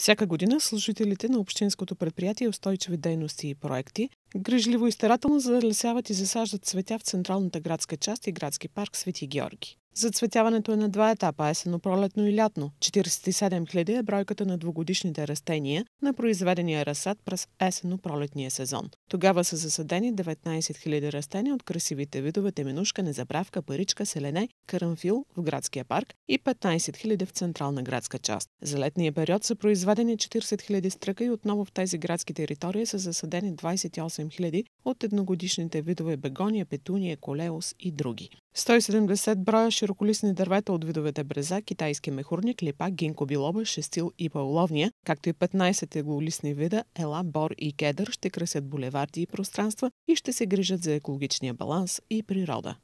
Всяка година служителите на Общинското предприятие Устойчиви дейности и проекти грижливо и старателно залесяват и засаждат цветя в централната градска част и градски парк Свети Георги. Зацветяването е на два етапа – есено, пролетно и лятно. 47 000 е бройката на двогодишните растения на произведения разсад през есено-пролетния сезон. Тогава са засадени 19 000 растения от красивите видове теменушка, незабравка, паричка, селене, карамфил в градския парк и 15 000 в централна градска част. За летния период са произведени 40 000 стръка и отново в тези градски територии са засадени 28 000 от едногодишните видове бегония, петуния, колеус и други. 170 броя широколисни дървета от видовете бреза, китайски мехурник, липа, гинко билоба, шестил и пауловния, както и 15 еголисни вида ела, бор и кедър ще красят булеварди и пространства и ще се грижат за екологичния баланс и природа.